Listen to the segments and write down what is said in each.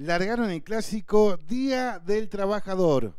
largaron el clásico Día del Trabajador.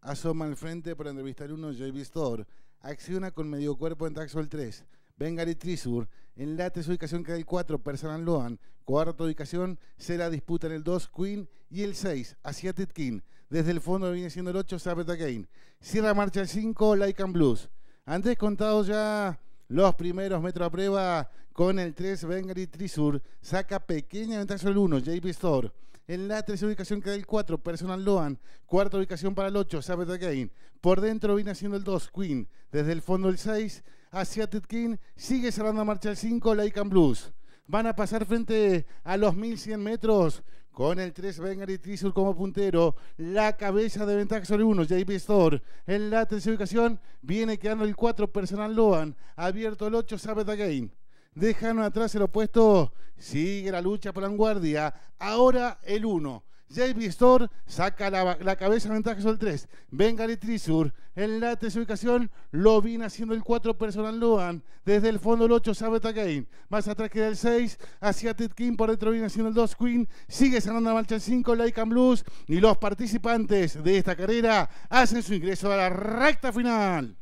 Asoma al frente para entrevistar uno J.B. Store. Acciona con medio cuerpo en Taxol 3. el Trisur. Enlate su ubicación queda el 4, Personal Loan. Cuarta ubicación será disputa en el 2, Queen. Y el 6, Asiatic King. Desde el fondo viene siendo el 8, Sabbath Again. Cierra marcha el 5, Lycan Blues. Antes contado ya los primeros metro a prueba con el 3 Bengari Trisur. Saca pequeña ventaja sobre el 1, JP Store. En la tercera ubicación queda el 4, Personal Loan. Cuarta ubicación para el 8, Sabbath Again. Por dentro viene haciendo el 2, Queen. Desde el fondo el 6, Hacia King. Sigue cerrando a marcha el 5, Lycan and Blues van a pasar frente a los 1100 metros con el 3 Vengar y como puntero, la cabeza de ventaja sobre 1, JP Store. En la tercera ubicación viene quedando el 4, Personal Loan. Abierto el 8, Sabbath Again. Dejan atrás el opuesto, sigue la lucha por la vanguardia. Ahora el 1. JB Store saca la, cabeza ventaja sobre el 3. Bengali Trisur en la tercera ubicación lo viene haciendo el 4 personal Luan. Desde el fondo el 8 sabe Again. Más atrás queda el 6. Hacia Ted King por dentro viene haciendo el 2 Queen. Sigue cerrando la marcha el 5 Like and Blues. Y los participantes de esta carrera hacen su ingreso a la recta final.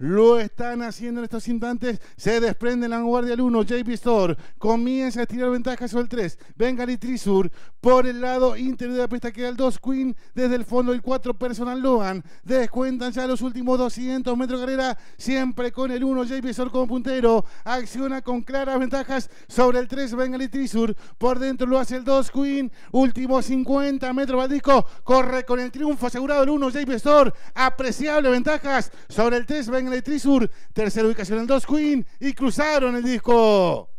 Lo están haciendo en estos instantes. Se desprende la vanguardia el 1. JP Store comienza a estirar ventajas sobre el 3. Venga Trisur por el lado interior de la pista queda el 2. Queen desde el fondo el 4. Personal loan Descuentan ya los últimos 200 metros de carrera. Siempre con el 1. JP Store como puntero. Acciona con claras ventajas sobre el 3. Venga Trisur. Por dentro lo hace el 2. Queen. último 50 metros Valdisco, Corre con el triunfo asegurado el 1. JP Store. Apreciable ventajas sobre el 3. Venga de Trisur, tercera ubicación en Dos Queen y cruzaron el disco.